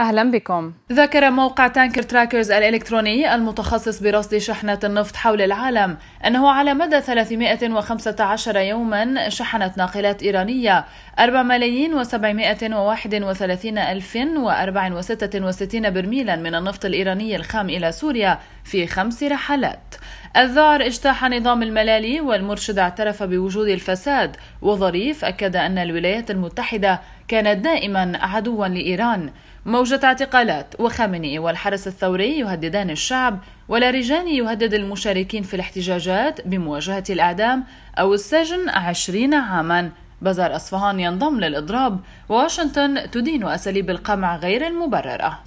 أهلا بكم ذكر موقع تانكر تراكرز الإلكتروني المتخصص برصد شحنات النفط حول العالم أنه على مدى 315 يوما شحنت ناقلات إيرانية 4 ملايين و 731 ألف و 466 برميلا من النفط الإيراني الخام إلى سوريا في خمس رحلات الذعر اجتاح نظام الملالي والمرشد اعترف بوجود الفساد وظريف أكد أن الولايات المتحدة كانت دائما عدوا لإيران موجة اعتقالات وخامنئي والحرس الثوري يهددان الشعب ولاريجاني يهدد المشاركين في الاحتجاجات بمواجهة الإعدام أو السجن عشرين عاماً بازار أصفهان ينضم للإضراب وواشنطن تدين أساليب القمع غير المبررة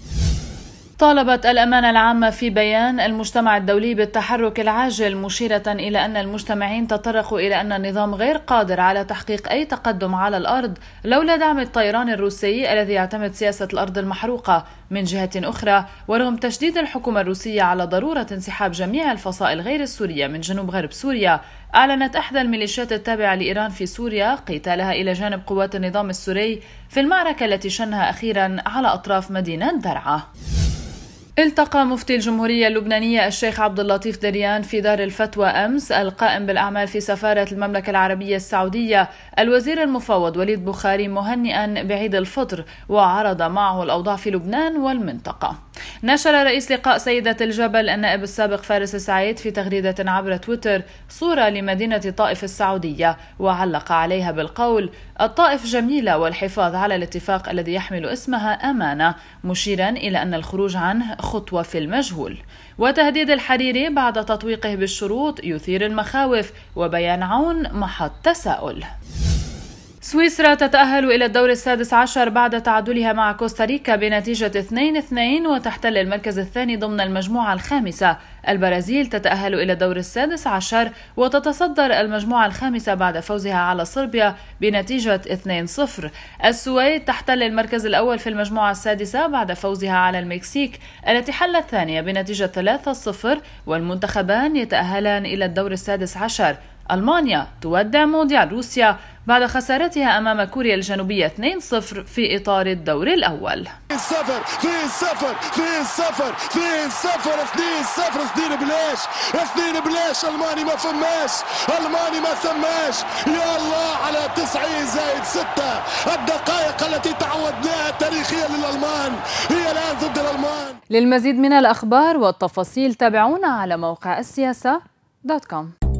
طالبت الأمانة العامة في بيان المجتمع الدولي بالتحرك العاجل مشيرة إلى أن المجتمعين تطرقوا إلى أن النظام غير قادر على تحقيق أي تقدم على الأرض لولا دعم الطيران الروسي الذي يعتمد سياسة الأرض المحروقة من جهة أخرى ورغم تشديد الحكومة الروسية على ضرورة انسحاب جميع الفصائل غير السورية من جنوب غرب سوريا أعلنت إحدى الميليشيات التابعة لإيران في سوريا قتالها إلى جانب قوات النظام السوري في المعركة التي شنها أخيرا على أطراف مدينة درعا التقى مفتي الجمهورية اللبنانية الشيخ عبد اللطيف دريان في دار الفتوى أمس القائم بالأعمال في سفارة المملكة العربية السعودية الوزير المفوض وليد بخاري مهنئا بعيد الفطر وعرض معه الأوضاع في لبنان والمنطقة نشر رئيس لقاء سيدة الجبل النائب السابق فارس سعيد في تغريدة عبر تويتر صورة لمدينة طائف السعودية وعلق عليها بالقول الطائف جميلة والحفاظ على الاتفاق الذي يحمل اسمها أمانة مشيرا إلى أن الخروج عنه خطوة في المجهول وتهديد الحريري بعد تطويقه بالشروط يثير المخاوف وبيان عون محط تساؤل سويسرا تتأهل إلى الدور السادس عشر بعد تعادلها مع كوستاريكا بنتيجة 2-2 وتحتل المركز الثاني ضمن المجموعة الخامسة البرازيل تتأهل إلى الدور السادس عشر وتتصدر المجموعة الخامسة بعد فوزها على صربيا بنتيجة 2-0 السويد تحتل المركز الأول في المجموعة السادسة بعد فوزها على المكسيك التي حلت ثانية بنتيجة 3-0 والمنتخبان يتأهلان إلى الدور السادس عشر ألمانيا تودع مونديال روسيا بعد خسارتها أمام كوريا الجنوبية 2-0 في إطار الدور الأول الماني ما فماش الماني ما يا الله على 90 زائد 6 الدقائق التي تعودناها تاريخيا للالمان هي الان ضد الالمان للمزيد من الاخبار والتفاصيل تابعونا على موقع السياسه دوت كوم